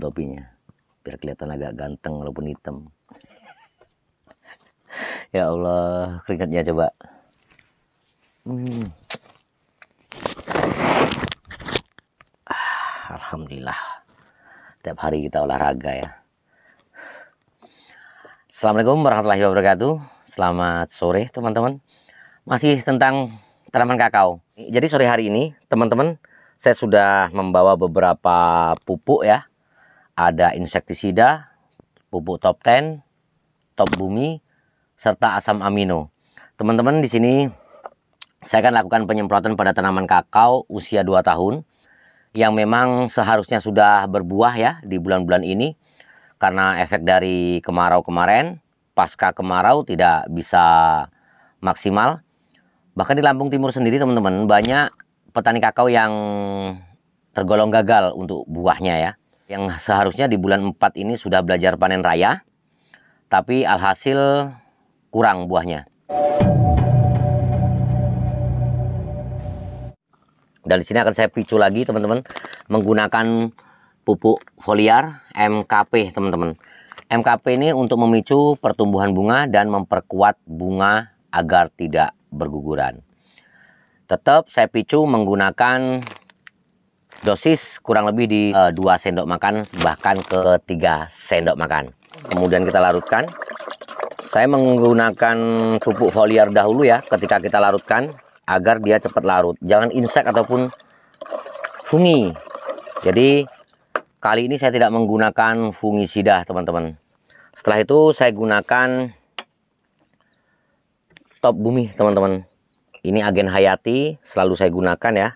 dulu gitu topinya biar kelihatan agak ganteng walaupun hitam ya Allah keringatnya coba hmm. ah, Alhamdulillah tiap hari kita olahraga ya Assalamualaikum warahmatullahi wabarakatuh Selamat sore teman-teman Masih tentang tanaman kakao Jadi sore hari ini teman-teman saya sudah membawa beberapa pupuk ya ada insektisida, pupuk top 10, top bumi, serta asam amino. Teman-teman di sini saya akan lakukan penyemprotan pada tanaman kakao usia 2 tahun yang memang seharusnya sudah berbuah ya di bulan-bulan ini karena efek dari kemarau kemarin pasca kemarau tidak bisa maksimal bahkan di Lampung Timur sendiri teman-teman banyak petani kakao yang tergolong gagal untuk buahnya ya yang seharusnya di bulan 4 ini sudah belajar panen raya, tapi alhasil kurang buahnya. Dan di sini akan saya picu lagi teman-teman menggunakan pupuk foliar MKP teman-teman. MKP ini untuk memicu pertumbuhan bunga dan memperkuat bunga agar tidak berguguran. Tetap saya picu menggunakan Dosis kurang lebih di e, eh, 2 sendok makan bahkan ke 3 sendok makan. Kemudian kita larutkan. Saya menggunakan pupuk foliar dahulu ya ketika kita larutkan agar dia cepat larut. Jangan insek ataupun fungi. Jadi kali ini saya tidak menggunakan fungisida, teman-teman. Setelah itu saya gunakan top bumi, teman-teman. Ini agen hayati selalu saya gunakan ya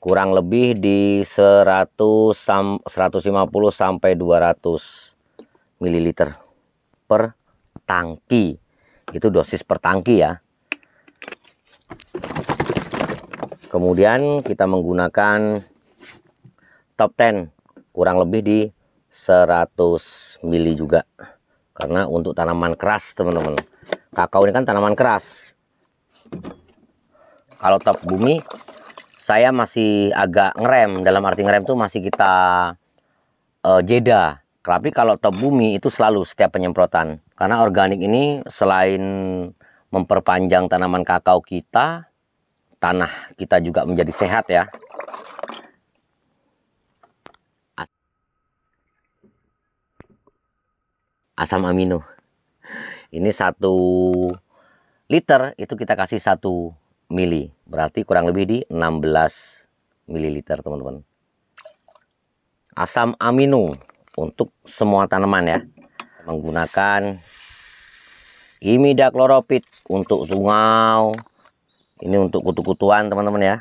kurang lebih di 100 150 sampai 200 ml per tangki. Itu dosis per tangki ya. Kemudian kita menggunakan top 10 kurang lebih di 100 ml juga. Karena untuk tanaman keras, teman-teman. Kakao ini kan tanaman keras. Kalau top bumi saya masih agak ngerem dalam arti ngerem tuh masih kita uh, jeda tapi kalau top bumi itu selalu setiap penyemprotan karena organik ini selain memperpanjang tanaman kakao kita tanah kita juga menjadi sehat ya asam amino ini satu liter itu kita kasih satu mili. Berarti kurang lebih di 16 ml teman-teman. Asam amino untuk semua tanaman ya. Menggunakan imidakloropit untuk sungau. Ini untuk kutu-kutuan teman-teman ya.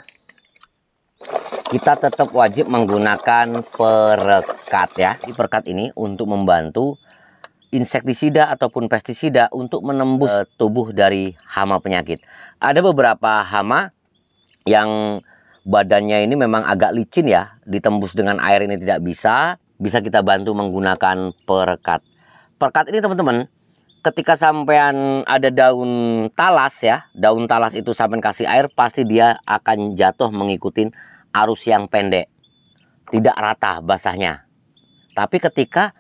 Kita tetap wajib menggunakan perekat ya. Di perekat ini untuk membantu insektisida ataupun pestisida untuk menembus uh, tubuh dari hama penyakit. Ada beberapa hama yang badannya ini memang agak licin ya, ditembus dengan air ini tidak bisa, bisa kita bantu menggunakan perekat. Perekat ini teman-teman, ketika sampean ada daun talas ya, daun talas itu sampean kasih air pasti dia akan jatuh mengikuti arus yang pendek. Tidak rata basahnya. Tapi ketika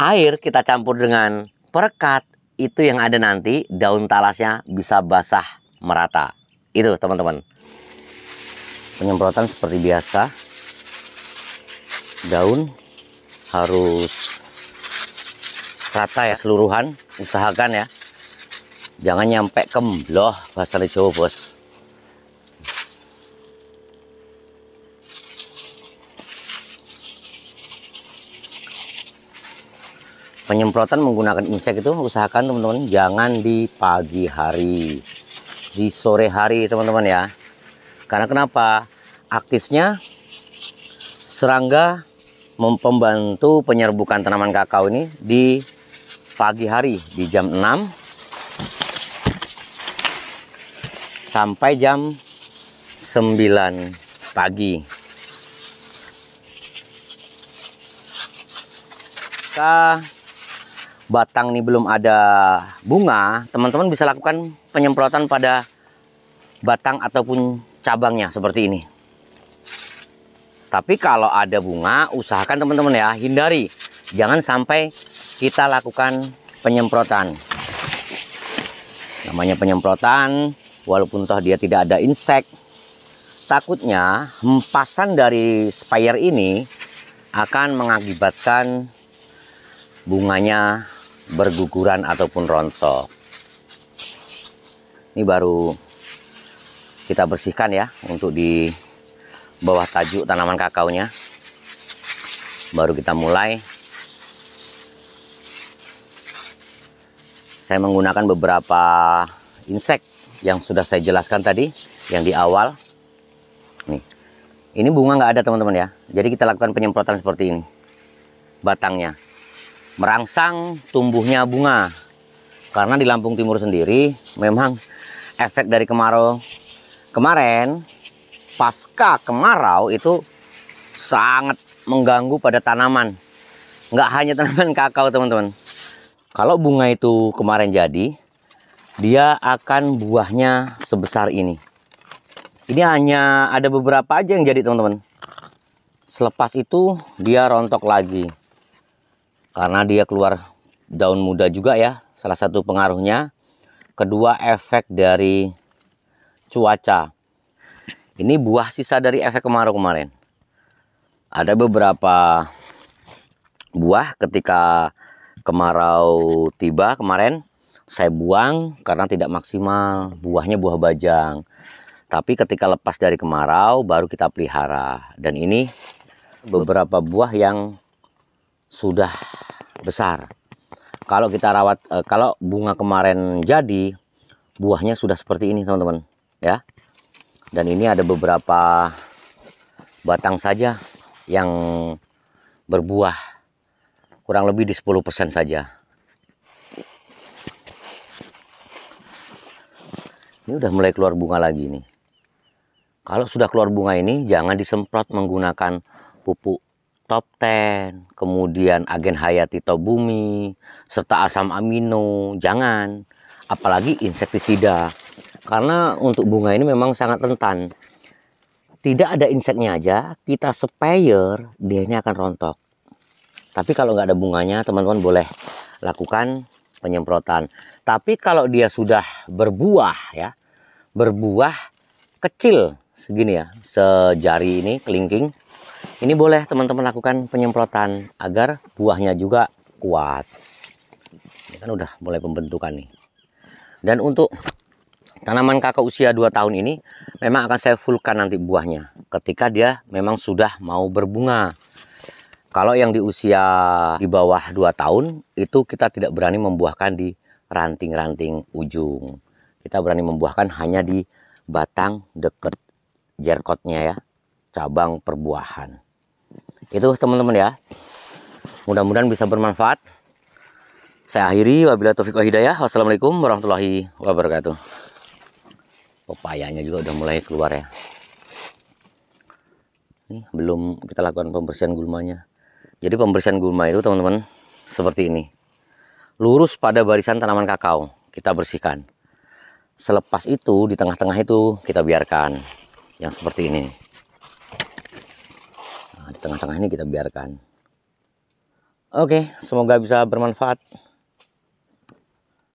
air kita campur dengan perekat itu yang ada nanti daun talasnya bisa basah merata. Itu teman-teman. Penyemprotan seperti biasa. Daun harus rata ya seluruhan, usahakan ya. Jangan nyampe kembloh bahasa Jawa, Bos. penyemprotan menggunakan insek itu usahakan teman-teman jangan di pagi hari di sore hari teman-teman ya karena kenapa aktifnya serangga membantu penyerbukan tanaman kakao ini di pagi hari di jam 6 sampai jam 9 pagi kita batang ini belum ada bunga, teman-teman bisa lakukan penyemprotan pada batang ataupun cabangnya seperti ini. Tapi kalau ada bunga, usahakan teman-teman ya, hindari. Jangan sampai kita lakukan penyemprotan. Namanya penyemprotan, walaupun toh dia tidak ada insek, takutnya hempasan dari spire ini akan mengakibatkan bunganya berguguran ataupun rontok ini baru kita bersihkan ya untuk di bawah tajuk tanaman nya. baru kita mulai saya menggunakan beberapa insek yang sudah saya jelaskan tadi yang di awal nih ini bunga nggak ada teman-teman ya jadi kita lakukan penyemprotan seperti ini batangnya merangsang tumbuhnya bunga. Karena di Lampung Timur sendiri memang efek dari kemarau kemarin pasca kemarau itu sangat mengganggu pada tanaman. Nggak hanya tanaman kakao teman-teman. Kalau bunga itu kemarin jadi, dia akan buahnya sebesar ini. Ini hanya ada beberapa aja yang jadi teman-teman. Selepas itu dia rontok lagi karena dia keluar daun muda juga ya salah satu pengaruhnya kedua efek dari cuaca ini buah sisa dari efek kemarau kemarin ada beberapa buah ketika kemarau tiba kemarin saya buang karena tidak maksimal buahnya buah bajang tapi ketika lepas dari kemarau baru kita pelihara dan ini beberapa buah yang sudah besar. Kalau kita rawat eh, kalau bunga kemarin jadi buahnya sudah seperti ini teman-teman ya. Dan ini ada beberapa batang saja yang berbuah kurang lebih di 10% saja. Ini udah mulai keluar bunga lagi nih. Kalau sudah keluar bunga ini jangan disemprot menggunakan pupuk Top 10, kemudian agen hayati bumi serta asam amino, jangan. Apalagi insektisida. Karena untuk bunga ini memang sangat rentan. Tidak ada inseknya aja, kita sprayer, dia ini akan rontok. Tapi kalau nggak ada bunganya, teman-teman boleh lakukan penyemprotan. Tapi kalau dia sudah berbuah ya, berbuah kecil segini ya, sejari ini kelingking ini boleh teman-teman lakukan penyemprotan agar buahnya juga kuat. Ini kan udah mulai pembentukan nih. Dan untuk tanaman kakak usia 2 tahun ini memang akan saya fullkan nanti buahnya ketika dia memang sudah mau berbunga. Kalau yang di usia di bawah 2 tahun itu kita tidak berani membuahkan di ranting-ranting ujung. Kita berani membuahkan hanya di batang deket jerkotnya ya cabang perbuahan itu teman-teman ya mudah-mudahan bisa bermanfaat saya akhiri wabillahi taufiq wa hidayah wassalamualaikum warahmatullahi wabarakatuh pepayanya juga udah mulai keluar ya ini belum kita lakukan pembersihan gulmanya jadi pembersihan gulma itu teman-teman seperti ini lurus pada barisan tanaman kakao kita bersihkan selepas itu di tengah-tengah itu kita biarkan yang seperti ini di tengah-tengah ini kita biarkan oke semoga bisa bermanfaat